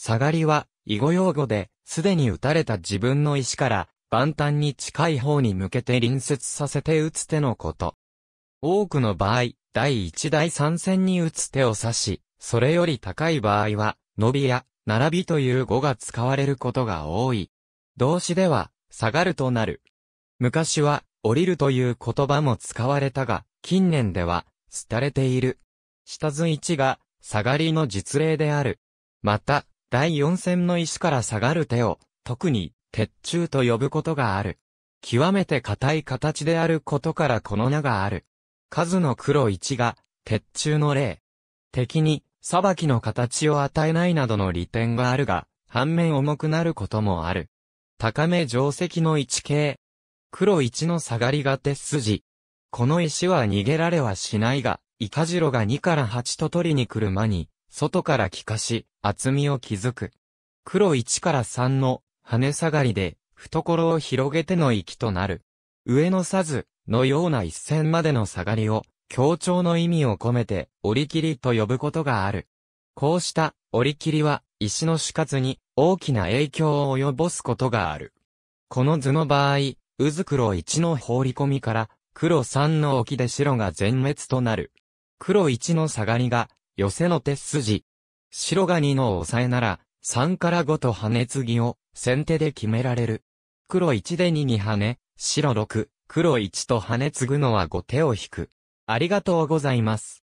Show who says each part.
Speaker 1: 下がりは、囲碁用語で、すでに打たれた自分の石から、万端に近い方に向けて隣接させて打つ手のこと。多くの場合、第1第3線に打つ手を指し、それより高い場合は、伸びや、並びという語が使われることが多い。動詞では、下がるとなる。昔は、降りるという言葉も使われたが、近年では、廃れている。下図1が、下がりの実例である。また、第四線の石から下がる手を、特に、鉄柱と呼ぶことがある。極めて硬い形であることからこの名がある。数の黒1が、鉄柱の例。敵に、裁きの形を与えないなどの利点があるが、反面重くなることもある。高め定石の一形。黒1の下がりが鉄筋。この石は逃げられはしないが、イカジロが2から8と取りに来る間に、外から気化し、厚みを築く。黒1から3の、跳ね下がりで、懐を広げての息となる。上のさず、のような一線までの下がりを、協調の意味を込めて、折り切りと呼ぶことがある。こうした折り切りは石の死活に大きな影響を及ぼすことがある。この図の場合、渦黒1の放り込みから黒3の沖で白が全滅となる。黒1の下がりが寄せの手筋。白が2の抑えなら、3から5と羽継ぎを、先手で決められる。黒1で2に跳ね、白6、黒1と羽継ぐのは5手を引く。ありがとうございます。